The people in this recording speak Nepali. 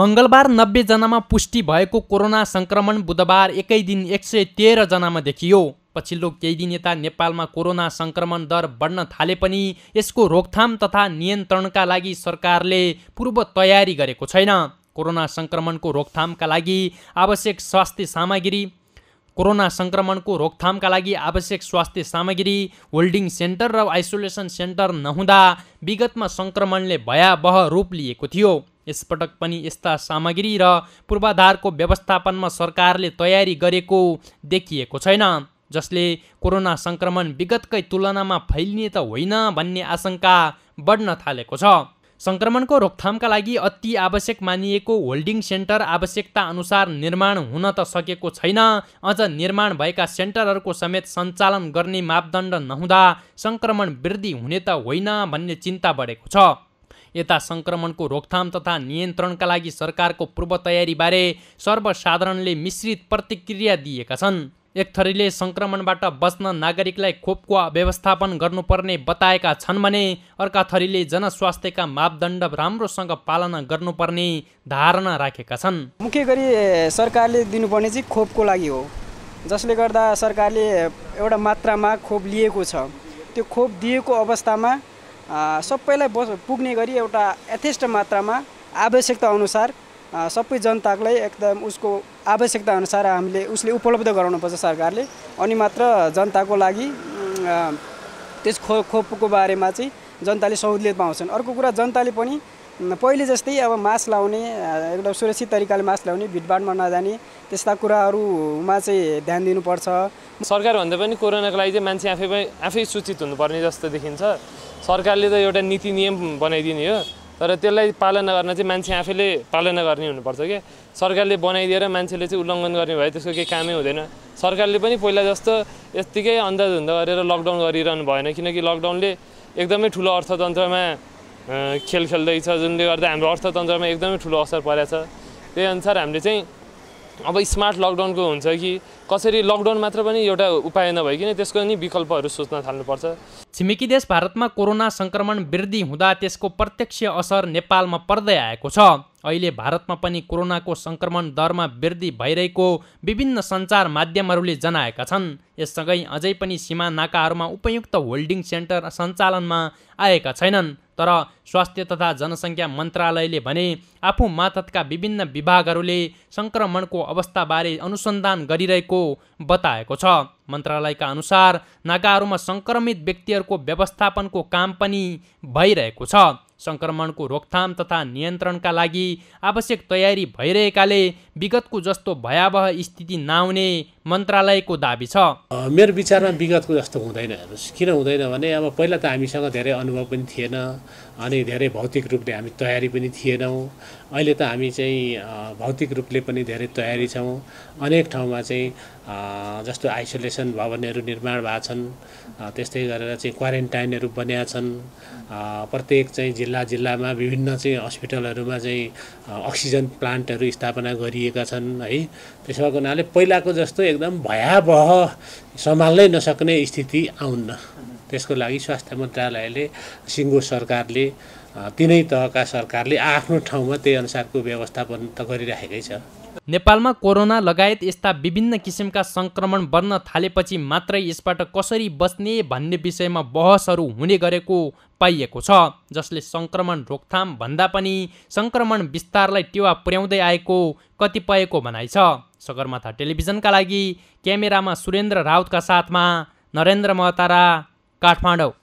मङ्गलबार नब्बेजनामा पुष्टि भएको कोरोना सङ्क्रमण बुधबार एकै दिन एक सय तेह्रजनामा देखियो पछिल्लो केही दिन यता नेपालमा कोरोना सङ्क्रमण दर बढ्न थाले पनि यसको रोकथाम तथा नियन्त्रणका लागि सरकारले पूर्व तयारी गरेको छैन कोरोना सङ्क्रमणको रोकथामका लागि आवश्यक स्वास्थ्य सामग्री कोरोना सङ्क्रमणको रोकथामका लागि आवश्यक स्वास्थ्य सामग्री होल्डिङ सेन्टर र आइसोलेसन सेन्टर नहुँदा विगतमा सङ्क्रमणले भयावह रूप लिएको थियो यसपटक पनि यस्ता सामग्री र पूर्वाधारको व्यवस्थापनमा सरकारले तयारी गरेको देखिएको छैन जसले कोरोना सङ्क्रमण विगतकै तुलनामा फैलिने त होइन भन्ने आशंका बढ्न थालेको छ सङ्क्रमणको रोकथामका लागि अति आवश्यक मानिएको होल्डिङ सेन्टर आवश्यकता अनुसार निर्माण हुन त सकेको छैन अझ निर्माण भएका सेन्टरहरूको समेत सञ्चालन गर्ने मापदण्ड नहुँदा सङ्क्रमण वृद्धि हुने त होइन भन्ने चिन्ता बढेको छ यता सङ्क्रमणको रोकथाम तथा नियन्त्रणका लागि सरकारको पूर्व तयारीबारे सर्वसाधारणले मिश्रित प्रतिक्रिया दिएका छन् एक थरीले सङ्क्रमणबाट बच्न नागरिकलाई खोपको व्यवस्थापन गर्नुपर्ने बताएका छन् भने अर्का थरीले जनस्वास्थ्यका मापदण्ड राम्रोसँग पालना गर्नुपर्ने धारणा राखेका छन् मुख्य गरी सरकारले दिनुपर्ने चाहिँ खोपको लागि हो जसले गर्दा सरकारले एउटा मात्रामा खोप लिएको छ त्यो खोप दिएको अवस्थामा सबैलाई बस पुग्ने गरी एउटा यथेष्ट मात्रामा आवश्यकता अनुसार सबै जनतालाई एकदम उसको आवश्यकता अनुसार हामीले उसले उपलब्ध गराउनुपर्छ सरकारले अनि मात्र जनताको लागि त्यस खो खोपको बारेमा चाहिँ जनताले सहुलियत पाउँछन् अर्को कुरा जनताले पनि पहिले जस्तै अब मास्क लाउने एकदम सुरक्षित तरिकाले मास्क लाउने भिडभाडमा नजाने त्यस्ता कुराहरूमा चाहिँ ध्यान दिनुपर्छ सरकारभन्दा पनि कोरोनाको लागि चाहिँ मान्छे आफै आफै सूचित हुनुपर्ने जस्तो देखिन्छ सरकारले त एउटा नीति नियम बनाइदिने हो तर त्यसलाई पालना गर्न चाहिँ मान्छे आफैले पालना गर्ने हुनुपर्छ क्या सरकारले बनाइदिएर मान्छेले चाहिँ उल्लङ्घन गर्ने भए त्यसको केही कामै हुँदैन सरकारले पनि पहिला जस्तो यत्तिकै अन्दाज गरेर लकडाउन गरिरहनु भएन किनकि लकडाउनले एकदमै ठुलो अर्थतन्त्रमा खेल खेल्दैछ जुनले गर्दा हाम्रो अर्थतन्त्रमा एकदमै ठुलो असर परेको छ त्यही अनुसार हामीले चाहिँ अब स्मार्ट लकडाउनको हुन्छ कि कसरी लकडाउन मात्र पनि एउटा उपाय नभइकन त्यसको पनि विकल्पहरू सोच्न थाल्नुपर्छ छिमेकी देश भारतमा कोरोना सङ्क्रमण वृद्धि हुँदा त्यसको प्रत्यक्ष असर नेपालमा पर्दै आएको छ अहिले भारतमा पनि कोरोनाको सङ्क्रमण दरमा वृद्धि भइरहेको विभिन्न सञ्चार माध्यमहरूले जनाएका छन् यससँगै अझै पनि सीमा नाकाहरूमा उपयुक्त होल्डिङ सेन्टर सञ्चालनमा आएका छैनन् तर स्वास्थ्य तथा जनसङ्ख्या मन्त्रालयले भने आफू मातहतका विभिन्न विभागहरूले सङ्क्रमणको अवस्थाबारे अनुसन्धान गरिरहेको बताएको छ मन्त्रालयका अनुसार नाकाहरूमा सङ्क्रमित व्यक्तिहरूको व्यवस्थापनको काम पनि भइरहेको छ सङ्क्रमणको रोकथाम तथा नियन्त्रणका लागि आवश्यक तयारी भइरहेकाले विगतको जस्तो भयावह स्थिति नआउने मन्त्रालयको दावी छ मेरो विचारमा विगतको जस्तो हुँदैन हेर्नुहोस् किन हुँदैन भने अब पहिला त हामीसँग धेरै अनुभव पनि थिएन अनि धेरै भौतिक रूपले हामी तयारी पनि थिएनौँ अहिले त हामी चाहिँ भौतिक रूपले पनि धेरै तयारी छौँ अनेक ठाउँमा चाहिँ जस्तो आइसोलेसन भवनहरू निर्माण भएको छन् त्यस्तै गरेर चाहिँ क्वारेन्टाइनहरू बनेका छन् प्रत्येक चाहिँ जिल्ला जिल्ला जिल्लामा विभिन्न चाहिँ हस्पिटलहरूमा चाहिँ अक्सिजन प्लान्टहरू स्थापना गरिएका छन् है त्यसो भएको हुनाले पहिलाको जस्तो एकदम भयावह सम्हाल्नै नसक्ने स्थिति आउन्न त्यसको लागि स्वास्थ्य मन्त्रालयले सिङ्गो सरकारले तिनै तहका सरकारले आफ्नो ठाउँमा त्यही अनुसारको व्यवस्थापन त गरिराखेकै छ नेपालमा कोरोना लगायत यस्ता विभिन्न किसिमका सङ्क्रमण बढ्न थालेपछि मात्रै यसबाट कसरी बच्ने भन्ने विषयमा बहसहरू हुने गरेको पाइएको छ जसले सङ्क्रमण रोकथाम भन्दा पनि सङ्क्रमण विस्तारलाई टेवा पुर्याउँदै आएको कतिपयको भनाइ छ सगरमाथा टेलिभिजनका लागि क्यामेरामा सुरेन्द्र राउतका साथमा नरेन्द्र महतारा काठमाडौँ